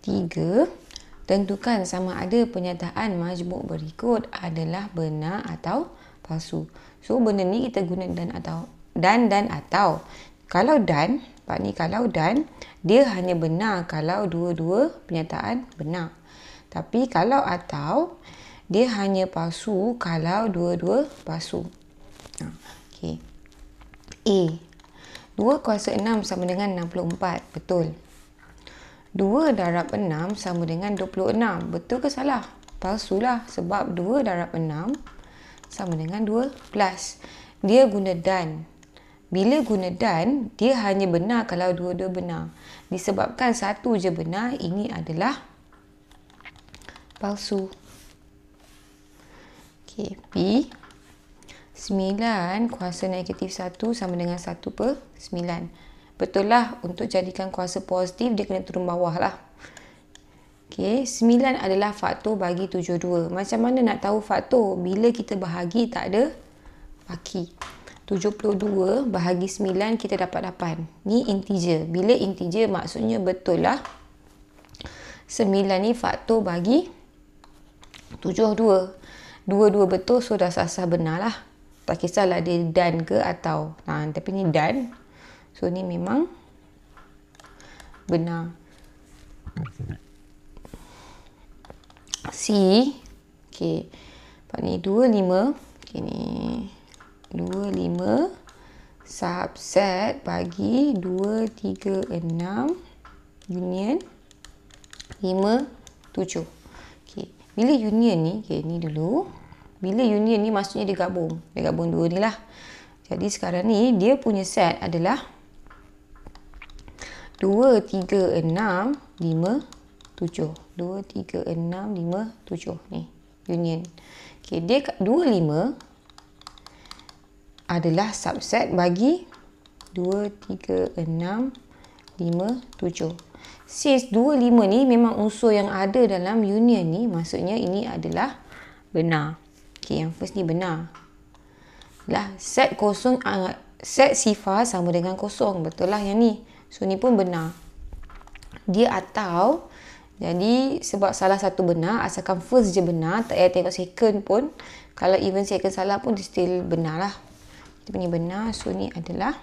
Tiga, tentukan sama ada penyataan majmuk berikut adalah benar atau palsu. So benda ni kita guna dan atau dan dan atau. Kalau dan, pak ni kalau dan dia hanya benar kalau dua-dua penyataan benar. Tapi kalau atau dia hanya palsu kalau dua-dua palsu. Ha, okay. A. 2 kuasa 6 sama dengan 64. Betul. 2 darab 6 sama dengan 26. Betul ke salah? Palsulah sebab 2 darab 6 sama dengan 12. Dia guna dan. Bila guna dan, dia hanya benar kalau dua-dua benar. Disebabkan satu je benar, ini adalah palsu. Okey, P. 9 kuasa negatif 1 sama dengan 1 per 9. Betul lah, untuk jadikan kuasa positif, dia kena turun bawah lah. Okay, sembilan adalah faktor bagi tujuh dua. Macam mana nak tahu faktor? Bila kita bahagi, tak ada tujuh puluh dua bahagi sembilan kita dapat 8. Ni integer. Bila integer maksudnya betul lah. 9 ni faktor bagi Dua dua betul so dah sah-sah benar lah. Tak kisahlah dia dan ke atau. Ha, tapi ni dan So ni memang benar. C. Okey. Pak ni 2 5. Okey ni. 2 5 subset bagi dua tiga enam union lima tujuh, Okey. Bila union ni, okey ni dulu. Bila union ni maksudnya dia gabung. Dia gabung dua ni lah. Jadi sekarang ni dia punya set adalah 2, 3, 6, 5, 7. 2, 3, 6, 5, 7. Ni, union. Okay, dia kat 2, adalah subset bagi 2, 3, 6, 5, 7. Since 2, 5 ni memang unsur yang ada dalam union ni, maksudnya ini adalah benar. Okay, yang first ni benar. Lah, set kosong, ah, set sifar sama dengan kosong. Betul lah yang ni. So ni pun benar. Dia atau jadi sebab salah satu benar asalkan first je benar tak payah tengok second pun kalau even second salah pun dia still benar lah. Kita punya benar so ni adalah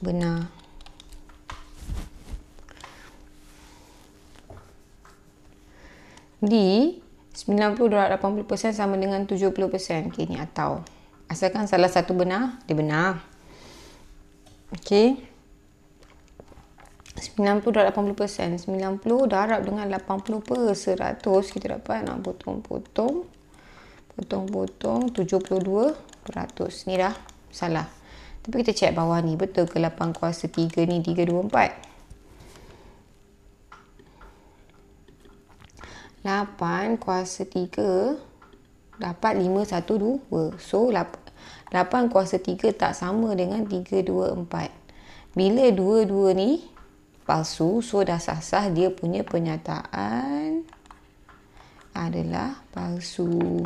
benar. D 90 darab 80% sama dengan 70% okay, ni atau asalkan salah satu benar dia benar Okey. 90 90 darab dengan 80 per 100 kita dapat nak potong-potong potong-potong 72 peratus ni dah salah tapi kita check bawah ni betul ke 8 kuasa 3 ni 3 2 4 8 kuasa 3 dapat 5 1 2 so 8, 8 kuasa 3 tak sama dengan 3, 2, 4. Bila 2, 2 ni palsu, so dah sah-sah dia punya pernyataan adalah Palsu.